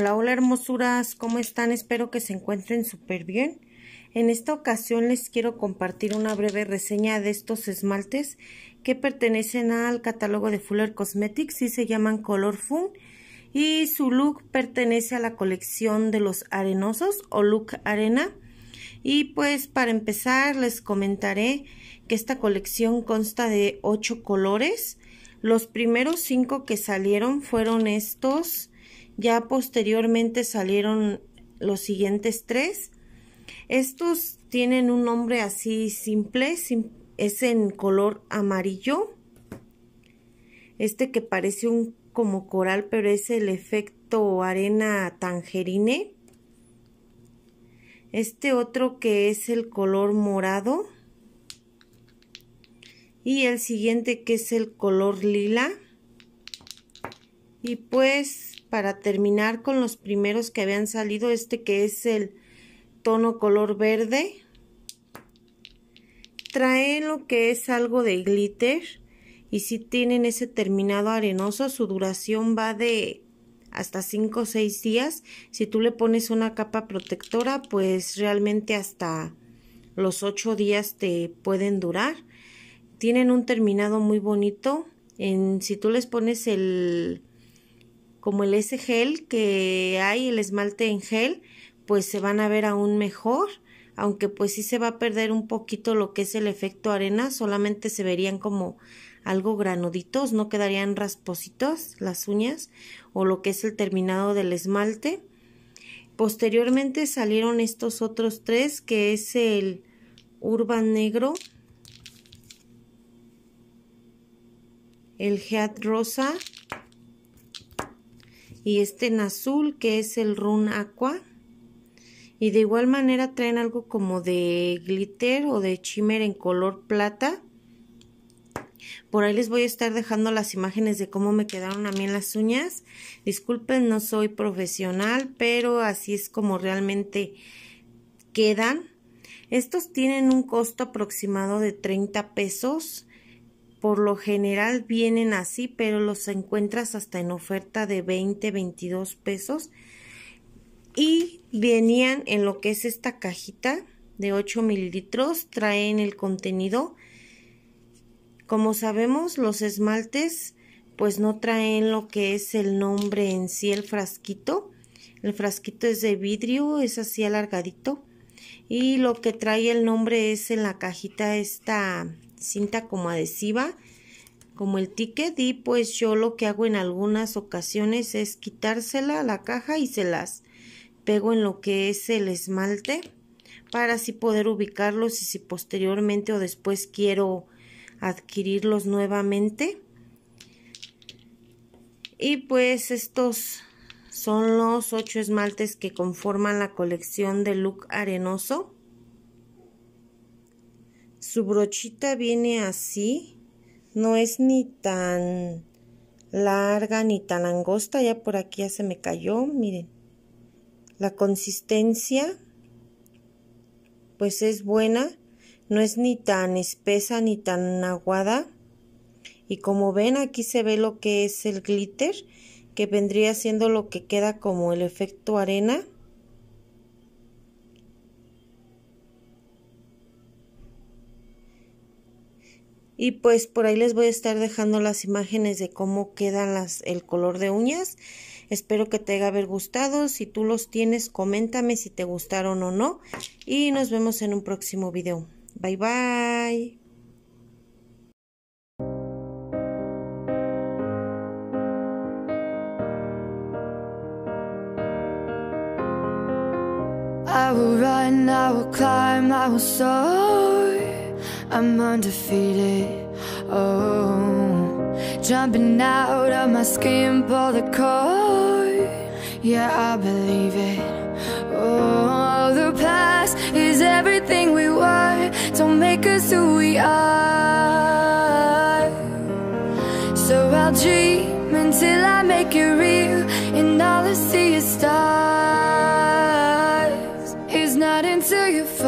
Hola, hola hermosuras, ¿cómo están? Espero que se encuentren súper bien. En esta ocasión les quiero compartir una breve reseña de estos esmaltes que pertenecen al catálogo de Fuller Cosmetics y se llaman Color Fun y su look pertenece a la colección de los arenosos o look arena. Y pues para empezar les comentaré que esta colección consta de 8 colores. Los primeros 5 que salieron fueron estos ya posteriormente salieron los siguientes tres. Estos tienen un nombre así simple, es en color amarillo. Este que parece un como coral, pero es el efecto arena tangerine. Este otro que es el color morado. Y el siguiente que es el color lila. Y pues para terminar con los primeros que habían salido, este que es el tono color verde. Trae lo que es algo de glitter y si tienen ese terminado arenoso, su duración va de hasta 5 o 6 días. Si tú le pones una capa protectora, pues realmente hasta los 8 días te pueden durar. Tienen un terminado muy bonito. En, si tú les pones el como el S gel que hay, el esmalte en gel, pues se van a ver aún mejor, aunque pues sí se va a perder un poquito lo que es el efecto arena, solamente se verían como algo granuditos, no quedarían raspositos las uñas o lo que es el terminado del esmalte. Posteriormente salieron estos otros tres que es el Urban Negro, el Head Rosa y este en azul que es el Run Aqua. Y de igual manera traen algo como de glitter o de shimmer en color plata. Por ahí les voy a estar dejando las imágenes de cómo me quedaron a mí en las uñas. Disculpen, no soy profesional, pero así es como realmente quedan. Estos tienen un costo aproximado de 30 pesos. Por lo general vienen así, pero los encuentras hasta en oferta de 20, 22 pesos. Y venían en lo que es esta cajita de 8 mililitros, traen el contenido. Como sabemos, los esmaltes pues no traen lo que es el nombre en sí, el frasquito. El frasquito es de vidrio, es así alargadito. Y lo que trae el nombre es en la cajita esta cinta como adhesiva, como el ticket y pues yo lo que hago en algunas ocasiones es quitársela a la caja y se las pego en lo que es el esmalte para así poder ubicarlos y si posteriormente o después quiero adquirirlos nuevamente. Y pues estos son los ocho esmaltes que conforman la colección de look arenoso. Su brochita viene así, no es ni tan larga ni tan angosta, ya por aquí ya se me cayó, miren. La consistencia pues es buena, no es ni tan espesa ni tan aguada. Y como ven aquí se ve lo que es el glitter, que vendría siendo lo que queda como el efecto arena. y pues por ahí les voy a estar dejando las imágenes de cómo quedan las el color de uñas espero que te haya gustado si tú los tienes coméntame si te gustaron o no y nos vemos en un próximo video bye bye I'm undefeated. Oh, jumping out of my skin, pull the cord. Yeah, I believe it. Oh, the past is everything we were. Don't make us who we are. So I'll dream until I make it real, and all I see is stars. It's not until you fall.